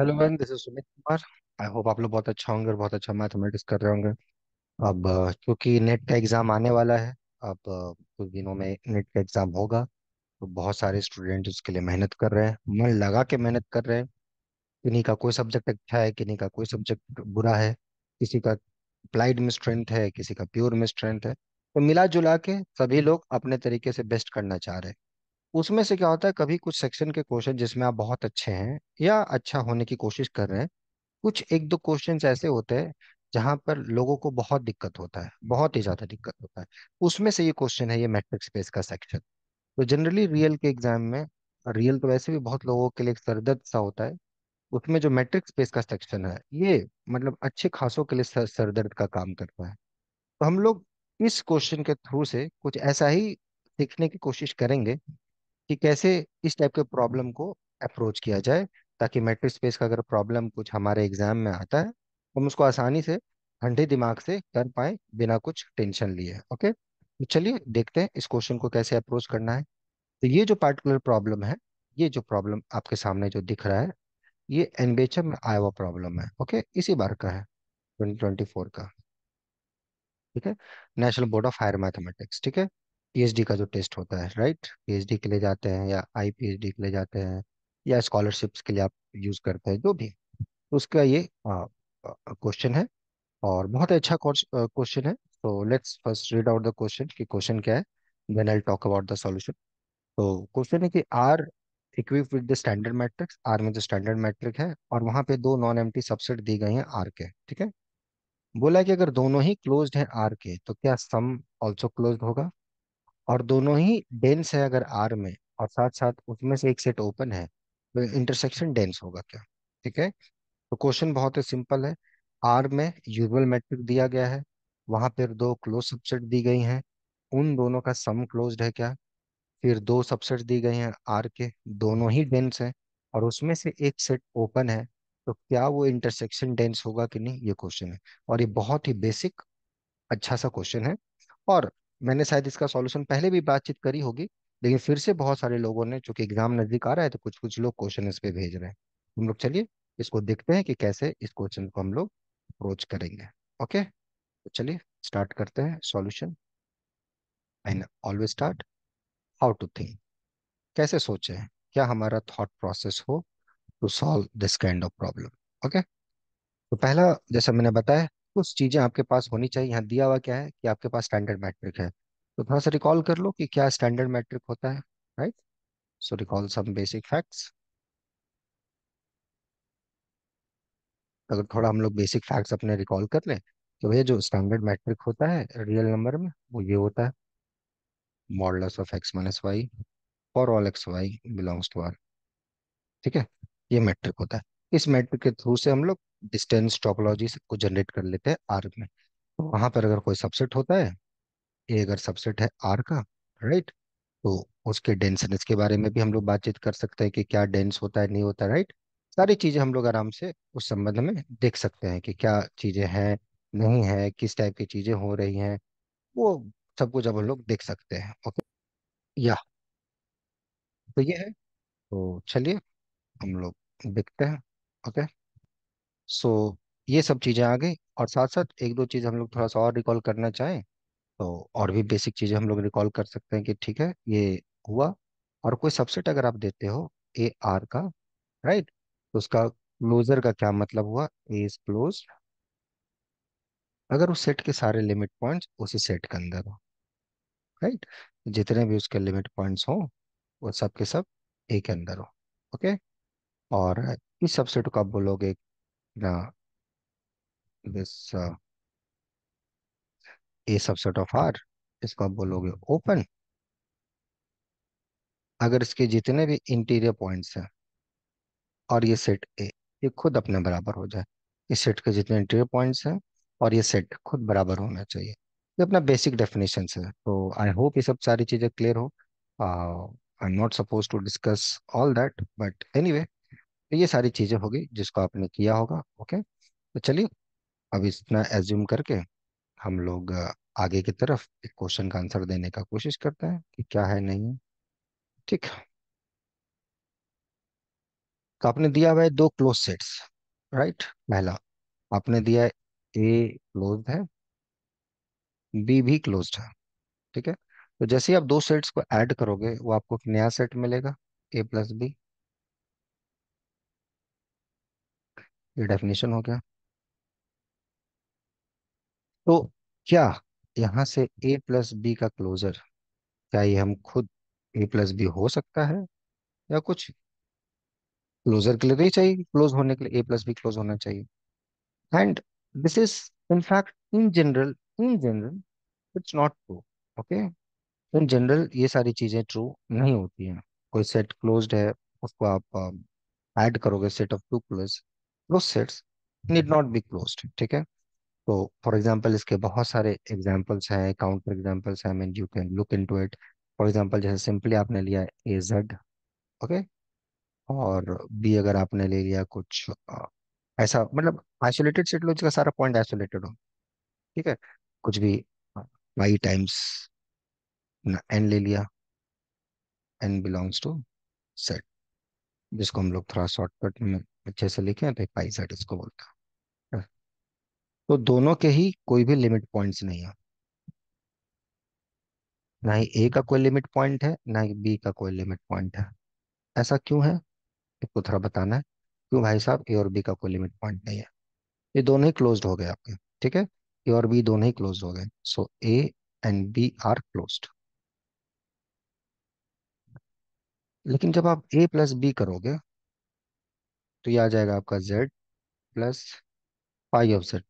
Hello ma'am this is Sumit Kumar I hope आप लोग बहुत अच्छा होंगे और बहुत अच्छा मैथमेटिक्स कर रहे होंगे अब क्योंकि नेट का एग्ज़ाम आने वाला है अब कुछ दिनों में नेट का एग्ज़ाम होगा तो बहुत सारे स्टूडेंट उसके लिए मेहनत कर रहे हैं मन लगा के मेहनत कर रहे हैं किन्हीं का कोई सब्जेक्ट अच्छा है किन्हीं का कोई सब्जेक्ट बुरा है किसी का अप्लाइड में स्ट्रेंथ है किसी का प्योर में स्ट्रेंथ है तो मिला जुला के सभी लोग अपने तरीके से बेस्ट करना चाह रहे हैं उसमें से क्या होता है कभी कुछ सेक्शन के क्वेश्चन जिसमें आप बहुत अच्छे हैं या अच्छा होने की कोशिश कर रहे हैं कुछ एक दो क्वेश्चन ऐसे होते हैं जहां पर लोगों को बहुत दिक्कत होता है बहुत ही ज्यादा दिक्कत होता है उसमें से ये क्वेश्चन है ये मैट्रिक स्पेस का सेक्शन तो जनरली रियल के एग्जाम में रियल तो वैसे भी बहुत लोगों के लिए सरदर्द सा होता है उसमें जो मैट्रिक स्पेस का सेक्शन है ये मतलब अच्छे खासों के लिए सर, सरदर्द का काम करता है तो हम लोग इस क्वेश्चन के थ्रू से कुछ ऐसा ही सीखने की कोशिश करेंगे कि कैसे इस टाइप के प्रॉब्लम को अप्रोच किया जाए ताकि मैट्रिक स्पेस का अगर प्रॉब्लम कुछ हमारे एग्जाम में आता है हम उसको आसानी से ठंडे दिमाग से कर पाए बिना कुछ टेंशन लिए ओके तो चलिए देखते हैं इस क्वेश्चन को कैसे अप्रोच करना है तो ये जो पार्टिकुलर प्रॉब्लम है ये जो प्रॉब्लम आपके सामने जो दिख रहा है ये एनबेचर में आया हुआ प्रॉब्लम है ओके इसी बार का है 2024 का ठीक है national board of higher mathematics ठीक है पीएचडी का जो टेस्ट होता है राइट पीएचडी के लिए जाते हैं या आई पीएचडी के लिए जाते हैं या स्कॉलरशिप्स के लिए आप यूज़ करते हैं जो भी तो उसका ये क्वेश्चन है और बहुत अच्छा क्वेश्चन है तो let's first read out the question कि क्वेश्चन क्या है then I talk about the solution तो क्वेश्चन है कि R equip with the standard metrics R में जो स्टैंडर्ड मैट्रिक है और वहां पे दो नॉन एम्प्टी सबसेट दी गई हैं आर के ठीक है बोला कि अगर दोनों ही क्लोज्ड हैं आर के तो क्या सम आल्सो क्लोज्ड होगा और दोनों ही डेंस है अगर आर में और साथ साथ उसमें से एक सेट ओपन है तो इंटरसेक्शन डेंस होगा क्या ठीक है तो क्वेश्चन बहुत ही सिंपल है आर में यूजल मैट्रिक दिया गया है वहां पर दो क्लोज सबसेट दी गई हैं उन दोनों का सम क्लोज है क्या फिर दो सबसेट दी गई हैं आर के दोनों ही डेंस हैं और उसमें से एक सेट ओपन है तो क्या वो इंटरसेक्शन डेंस होगा कि नहीं ये क्वेश्चन है और ये बहुत ही बेसिक अच्छा सा क्वेश्चन है और मैंने शायद इसका सॉल्यूशन पहले भी बातचीत करी होगी लेकिन फिर से बहुत सारे लोगों ने चूंकि एग्जाम नजदीक आ रहा है तो कुछ कुछ लोग क्वेश्चन इस पे भेज रहे हैं हम लोग चलिए इसको देखते हैं कि कैसे इस क्वेश्चन को हम लोग अप्रोच करेंगे ओके तो चलिए स्टार्ट करते हैं solution and always start how to think कैसे सोचें क्या हमारा थॉट प्रोसेस हो to solve this kind of problem okay तो पहला जैसा मैंने बताया कुछ चीजें आपके पास होनी चाहिए यहाँ दिया हुआ क्या है कि आपके पास स्टैंडर्ड मैट्रिक है तो थोड़ा सा रिकॉल कर लो कि क्या स्टैंडर्ड मैट्रिक होता है right so recall some basic facts अगर थोड़ा हम लोग बेसिक फैक्ट्स अपने रिकॉल कर लें तो भैया जो स्टैंडर्ड मैट्रिक होता है रियल नंबर में वो ये होता है modulus of x minus y for all x y belongs to R ठीक है ये मैट्रिक होता है इस मैट्रिक के थ्रू से हम लोग डिस्टेंस टॉपोलॉजी सबको जनरेट कर लेते हैं आर में तो वहां पर अगर कोई सबसेट होता है ये अगर सबसेट है आर का राइट तो उसके डेंसनेस के बारे में भी हम लोग बातचीत कर सकते हैं कि क्या डेंस होता है नहीं होता राइट सारी चीज़ें हम लोग आराम से उस संबंध में देख सकते हैं कि क्या चीज़ें हैं नहीं है किस टाइप की चीज़ें हो रही हैं वो सब कुछ अब हम लोग देख सकते हैं ओके या तो ये है तो चलिए हम लोग देखते हैं ओके सो ये सब चीज़ें आ गई और साथ साथ एक दो चीज़ हम लोग थोड़ा सा और रिकॉल करना चाहें तो और भी बेसिक चीज़ें हम लोग रिकॉल कर सकते हैं कि ठीक है ये हुआ और कोई सबसेट अगर आप देते हो ए आर का राइट तो उसका क्लोजर का क्या मतलब हुआ ए इज क्लोज अगर उस सेट के सारे लिमिट पॉइंट्स उसी सेट के अंदर हो राइट जितने भी उसके लिमिट पॉइंट्स हों वो सब के सब ए के अंदर हो ओके और इस सबसेट को आप बोलोगे the this uh, a subset of r इसको आप बोलोगे ओपन अगर इसके जितने भी इंटीरियर पॉइंट्स हैं और ये सेट ए ये खुद अपने बराबर हो जाए इस सेट के जितने इंटीरियर पॉइंट्स हैं और ये सेट खुद बराबर होना चाहिए ये अपना बेसिक डेफिनेशन है तो आई होप ये सब सारी चीज़ें क्लियर हो I am not suppose to discuss all that but any तो ये सारी चीजें होगी जिसको आपने किया होगा ओके तो चलिए अब इतना एज्यूम करके हम लोग आगे की तरफ एक क्वेश्चन का आंसर देने का कोशिश करते हैं कि क्या है नहीं है ठीक तो आपने दिया हुआ है दो क्लोज सेट्स राइट पहला आपने दिया ए क्लोज है बी भी क्लोज है ठीक है तो जैसे ही आप दो सेट्स को ऐड करोगे वो आपको एक नया सेट मिलेगा ए प्लस बी ये डेफिनेशन हो गया तो क्या यहां से ए प्लस बी का क्लोजर क्या ये हम खुद ए प्लस बी हो सकता है या कुछ क्लोजर के लिए तो ही चाहिए क्लोज होने के लिए ए प्लस बी क्लोज होना चाहिए and this is in fact in general in general it's not true okay in general ये सारी चीजें ट्रू नहीं होती हैं कोई सेट क्लोज्ड है उसको आप ऐड करोगे सेट ऑफ टू प्लस वो sets need not be closed ठीक है तो फॉर एग्जाम्पल इसके बहुत सारे एग्जाम्पल्स हैं काउंटर एग्जाम्पल्स हैं mean you can look in it for example जैसे सिंपली आपने लिया ए जेड ओके और बी अगर आपने ले लिया कुछ ऐसा मतलब आइसोलेटेड सेट लो जिसका सारा पॉइंट आइसोलेटेड हो ठीक है कुछ भी वाई टाइम्स एन ले लिया एन बिलोंग्स टू सेट जिसको हम लोग थोड़ा शॉर्टकट में अच्छे से लिखे तो एक पाई जेड इसको बोलते हैं हाँ। तो दोनों के ही कोई भी लिमिट पॉइंट्स नहीं है ना ही ए का कोई लिमिट पॉइंट है ना ही बी का कोई लिमिट पॉइंट है ऐसा क्यों है इसको थोड़ा बताना है क्यों भाई साहब ए और बी का कोई लिमिट पॉइंट नहीं है ये दोनों ही क्लोज हो गए आपके ठीक है ए और बी दोनों ही क्लोज हो गए so A and B are close लेकिन जब आप ए प्लस बी करोगे तो ये आ जाएगा आपका Z plus pi of Z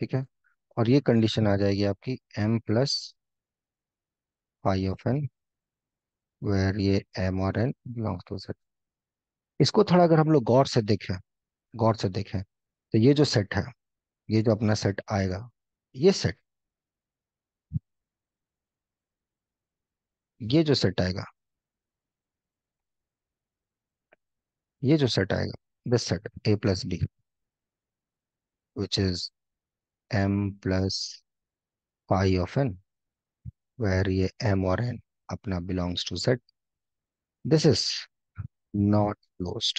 ठीक है और ये कंडीशन आ जाएगी आपकी M plus pi of N where ये एम और एन बिलोंग टू सेट इसको थोड़ा अगर हम लोग गौर से देखें गौर से देखें तो ये जो सेट है ये जो अपना सेट आएगा ये सेट ये जो सेट आएगा ये जो सेट आएगा this set A plus B which is M plus pi of N where ये एम और एन अपना belongs to set this is not close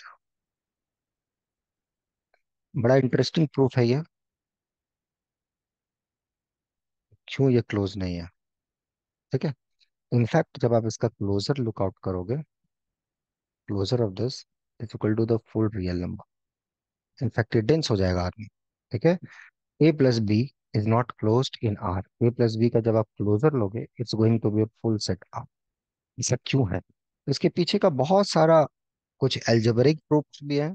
बड़ा इंटरेस्टिंग प्रूफ है ये क्यों ये क्लोज नहीं है ठीक है इनफैक्ट जब आप इसका क्लोजर लुकआउट करोगे closure of this is equal to the full real number in fact ये डेंस हो जाएगा आर में ठीक है A plus B is not close in R A plus B का जब आप क्लोजर लोगे it's going to be full set R ऐसा क्यों है इसके पीछे का बहुत सारा कुछ एल्जेबरिक प्रूफ भी है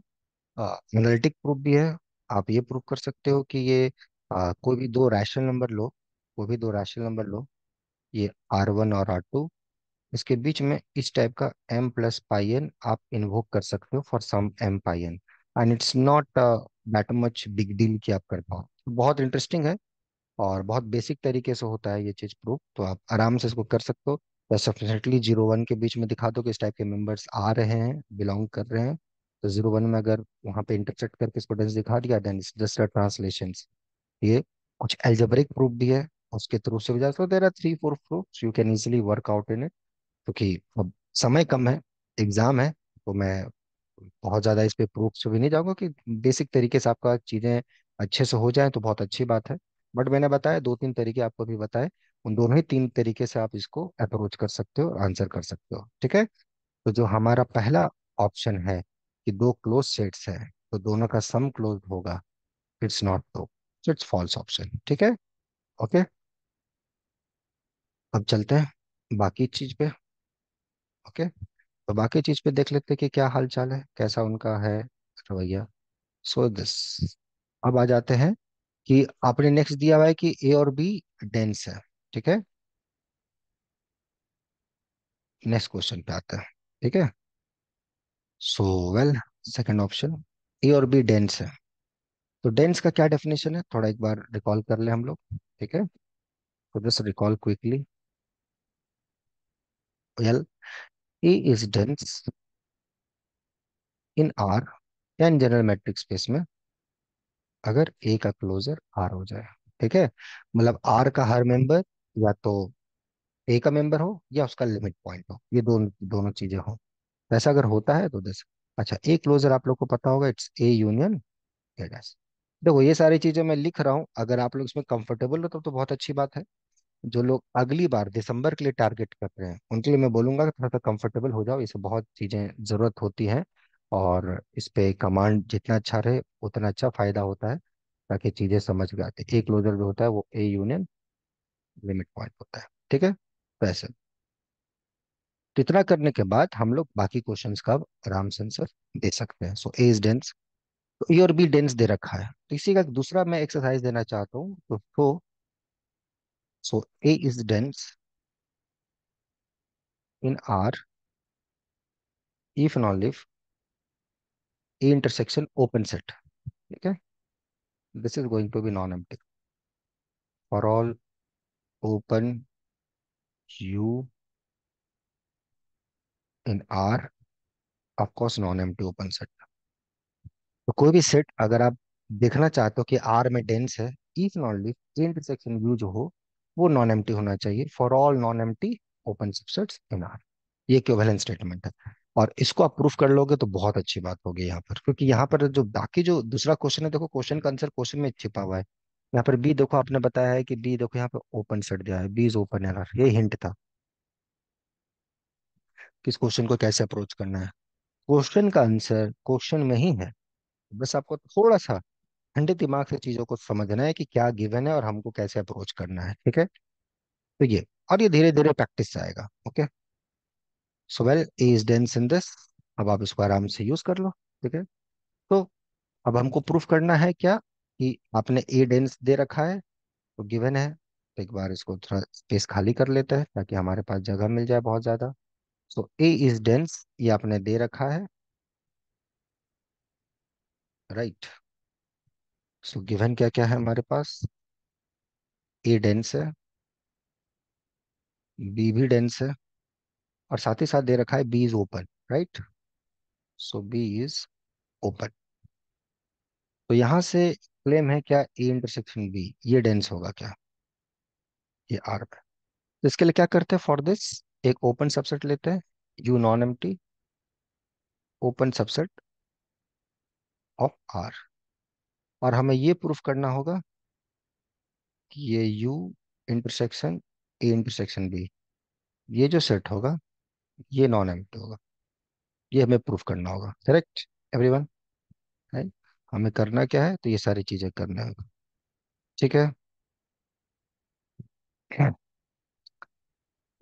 एनालिटिक प्रूफ भी है आप ये प्रूफ कर सकते हो कि ये आ, कोई भी दो रैशनल नंबर लो कोई भी दो रैशनल नंबर लो ये आर वन और आर टू इसके बीच में इस टाइप का एम प्लस पाई एन आप इन्वोक कर सकते हो for some M pi N and it's not that much big deal कि आप कर पाओ बहुत इंटरेस्टिंग है और बहुत बेसिक तरीके से होता है ये चीज़ प्रूफ तो आप आराम से इसको कर सकते हो बस डेफिनेटली जीरो वन के बीच में दिखा दो कि इस टाइप के मेंबर्स आ रहे हैं बिलोंग कर रहे हैं तो जीरो वन में अगर वहाँ पे इंटरसेक्ट करके इसको डेंस दिखा दिया देन इट्स जस्ट ट्रांसलेशन ये कुछ एल्जेब्रिक प्रूफ भी है उसके थ्रू से भी तो there are three four fruit you can easily work out in it क्योंकि अब समय कम है एग्जाम है तो मैं बहुत ज़्यादा इस पे प्रूफ भी नहीं जाऊंगा कि बेसिक तरीके से आपका चीज़ें अच्छे से हो जाए तो बहुत अच्छी बात है बट मैंने बताया दो तीन तरीके आपको भी बताए उन दोनों ही तीन तरीके से आप इसको अप्रोच कर सकते हो आंसर कर सकते हो ठीक है तो जो हमारा पहला ऑप्शन है कि दो क्लोज सेट्स है तो दोनों का सम क्लोज होगा it's not though it's false option ठीक है ओके अब चलते हैं बाकी चीज पे ओके तो बाकी चीज पे देख लेते हैं कि क्या हाल चाल है कैसा उनका है रवैया सो दिस अब आ जाते हैं कि आपने नेक्स्ट दिया हुआ है कि ए और बी डेंस है ठीक है नेक्स्ट क्वेश्चन पे आते हैं ठीक है so well second option A और बी डेंस है तो डेंस का क्या डेफिनेशन है थोड़ा एक बार रिकॉल कर ले हम लोग ठीक है तो just recall quickly L. E is dense in R in general metric space में अगर ए का क्लोजर आर हो जाए ठीक है मतलब आर का हर मेंबर या तो ए का मेंबर हो या उसका लिमिट पॉइंट हो ये दोनों दोनों चीजें हो ऐसा अगर होता है तो दस अच्छा ए क्लोजर आप लोग को पता होगा it's a union A dash देखो ये सारी चीजें मैं लिख रहा हूं अगर आप लोग इसमें कंफर्टेबल हो तो, तो बहुत अच्छी बात है जो लोग अगली बार दिसंबर के लिए टारगेट कर रहे हैं उनके लिए मैं बोलूंगा थोड़ा सा कंफर्टेबल हो जाओ इसे बहुत चीज़ें ज़रूरत होती है और इस पे कमांड जितना अच्छा रहे उतना अच्छा फ़ायदा होता है ताकि चीज़ें समझ गए आते एक क्लोजर जो होता है वो ए यूनियन लिमिट पॉइंट होता है ठीक है वैसे तो इतना करने के बाद हम लोग बाकी क्वेश्चंस का आराम से आंसर दे सकते हैं सो ए इज डेंस ए और बी डेंस दे रखा है तो इसी का दूसरा मैं एक्सरसाइज देना चाहता हूँ तो, तो So A is dense in R if and only if A intersection open set. Okay. This is going to be non-empty. For all open U in R of course non empty open set तो कोई भी set अगर आप देखना चाहते हो कि are में डेंस है इफ नॉट लिफ इंटरसेक्शन यू जो हो वो नॉन एम होना चाहिए for all non empty open subset in R ये क्योवेलेंस स्टेटमेंट है और इसको आप प्रूफ कर लोगे तो बहुत अच्छी बात होगी यहाँ पर क्योंकि यहाँ पर जो बाकी जो दूसरा क्वेश्चन है देखो क्वेश्चन का आंसर क्वेश्चन में छिपा हुआ है यहाँ पर बी देखो आपने बताया है कि बी देखो यहाँ पर ओपन सेट दिया है बी इज ओपन एन ये हिंट था किस क्वेश्चन को कैसे अप्रोच करना है क्वेश्चन का आंसर क्वेश्चन में ही है बस आपको थोड़ा सा ठंडे दिमाग से चीजों को समझना है कि क्या गिवन है और हमको कैसे अप्रोच करना है ठीक है तो ये और ये धीरे धीरे प्रैक्टिस से आएगा okay so well is dense in this अब आप इसको आराम से यूज कर लो ठीक है तो अब हमको प्रूफ करना है क्या कि आपने ए डेंस दे रखा है तो गिवन है तो एक बार इसको थोड़ा स्पेस खाली कर लेते हैं ताकि हमारे पास जगह मिल जाए बहुत ज्यादा सो ए इज डेंस ये आपने दे रखा है right right. So so, given क्या क्या है हमारे पास ए डेंस है बी भी डेंस है और साथ ही साथ दे रखा है B is open right so B is open तो यहां से क्लेम है क्या ए इंटरसेक्शन बी ये डेंस होगा क्या ये आर में तो इसके लिए क्या करते हैं फॉर दिस एक ओपन सबसेट लेते हैं U non empty open subset of R और हमें ये प्रूफ करना होगा कि ये U intersection A intersection B ये जो सेट होगा ये नॉन एम्प्टी होगा ये हमें प्रूफ करना होगा करेक्ट एवरीवन राइट हमें करना क्या है तो ये सारी चीजें करना होगा ठीक है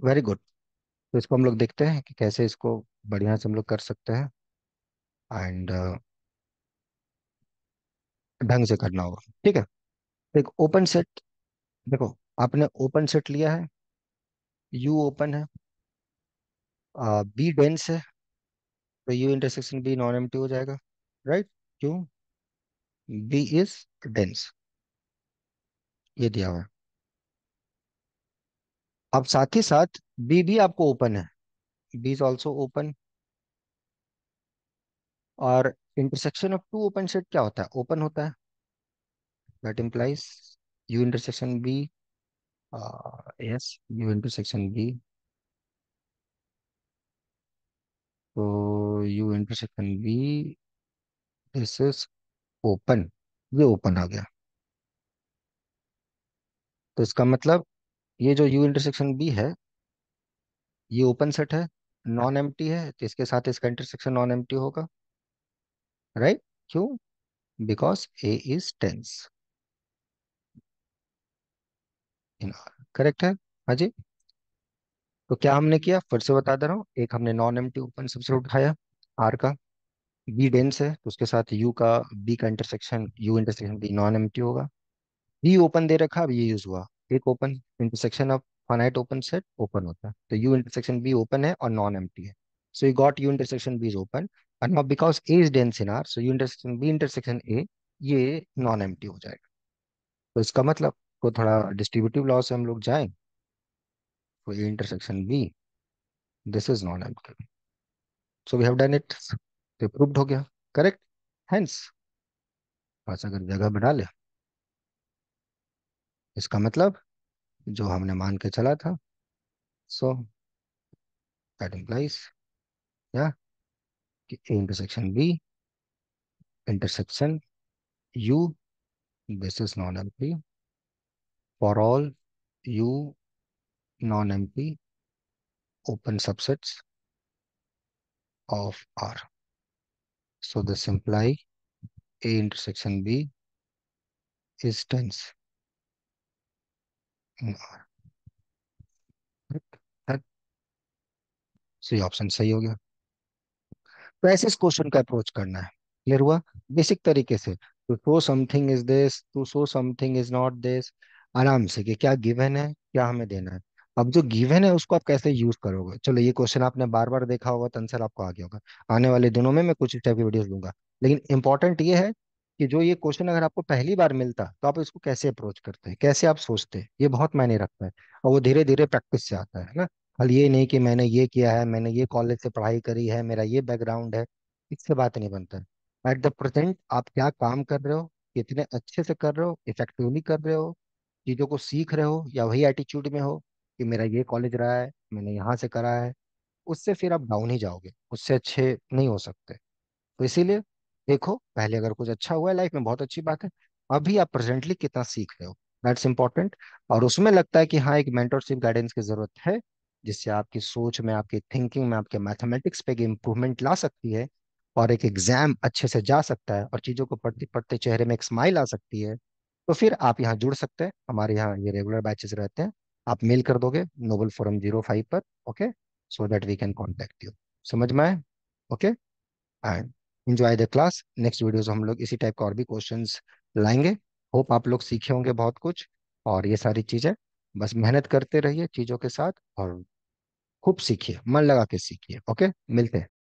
वेरी गुड तो इसको हम लोग देखते हैं कि कैसे इसको बढ़िया से हम लोग कर सकते हैं एंड ढंग से करना होगा ठीक है एक ओपन सेट देखो आपने ओपन सेट लिया है यू ओपन है बी डेंस है तो यू इंटरसेक्शन बी नॉन एम हो जाएगा राइट क्यों बी इज डेंस ये दिया हुआ है अब साथ ही साथ बी भी आपको ओपन है बी इज ऑल्सो ओपन और intersection of two open set क्या होता है ओपन होता है that implies U intersection B yes U intersection B तो U intersection B this is open ये ओपन आ गया तो इसका मतलब ये जो यू इंटरसेक्शन बी है ये ओपन सेट है नॉन एम्प्टी है तो इसके साथ इसका इंटरसेक्शन नॉन एम्प्टी होगा राइट क्यों because A is dense correct है हाँ जी तो क्या हमने किया फिर से बता दे रहा हूँ एक हमने नॉन एम टी ओपन सबसे उठाया आर का बी डेंस है तो उसके साथ यू का बी का intersection U intersection B non एम होगा बी ओपन दे रखा अब ये यूज हुआ एक open intersection of finite open set open होता है तो यू इंटरसेक्शन बी ओपन है और नॉन एम है So you got U intersection B is open. And now because A is dense in R, so U intersection B intersection A, ये non empty हो जाएगा तो इसका मतलब को थोड़ा distributive law से हम लोग जाएं. So A intersection B, this is non empty. So we have done it. So proved हो गया Correct. Hence, बस अगर जगह बना ले. इसका मतलब जो हमने मान के चला था So that implies या कि A intersection B intersection U this is non empty for all U non empty open subsets of R so this imply A intersection B is dense सही option सही हो गया तो ऐसे इस question का अप्रोच करना है क्लियर हुआ बेसिक तरीके से to show something is this to show something is not this आराम से कि क्या गिवन है क्या हमें देना है अब जो गिवन है उसको आप कैसे यूज करोगे चलो ये क्वेश्चन आपने बार बार देखा होगा तो आंसर आपको आ गया होगा आने वाले दिनों में मैं कुछ टाइप की वीडियोस दूंगा लेकिन इंपॉर्टेंट ये है कि जो ये क्वेश्चन अगर आपको पहली बार मिलता तो आप इसको कैसे अप्रोच करते हैं कैसे आप सोचते हैं ये बहुत मायने रखता है और वो धीरे धीरे प्रैक्टिस से आता है ना और ये नहीं कि मैंने ये किया है मैंने ये कॉलेज से पढ़ाई करी है मेरा ये बैकग्राउंड है इससे बात नहीं बनता है एट द प्रेजेंट आप क्या काम कर रहे हो कितने अच्छे से कर रहे हो इफेक्टिवली कर रहे हो चीज़ों को सीख रहे हो या वही एटीट्यूड में हो कि मेरा ये कॉलेज रहा है मैंने यहाँ से करा है उससे फिर आप डाउन ही जाओगे उससे अच्छे नहीं हो सकते तो इसीलिए देखो पहले अगर कुछ अच्छा हुआ है लाइफ में बहुत अच्छी बात है अभी आप प्रेजेंटली कितना सीख रहे हो दैट्स इंपॉर्टेंट और उसमें लगता है कि हाँ एक मेंटरशिप गाइडेंस की जरूरत है जिससे आपकी सोच में आपकी थिंकिंग में आपके मैथमेटिक्स पे इम्प्रूवमेंट ला सकती है और एक एग्जाम अच्छे से जा सकता है और चीज़ों को पढ़ते पढ़ते चेहरे में एक स्माइल आ सकती है तो फिर आप यहाँ जुड़ सकते हैं हमारे यहाँ ये रेगुलर बैचेस रहते हैं आप मेल कर दोगे नोबल फोरम जीरो फाइव पर okay so that we can contact you समझ में आए okay and enjoy the class next videos हम लोग इसी टाइप का और भी क्वेश्चन लाएंगे होप आप लोग सीखे होंगे बहुत कुछ और ये सारी चीज़ें बस मेहनत करते रहिए चीज़ों के साथ और खूब सीखिए मन लगा के सीखिए ओके मिलते हैं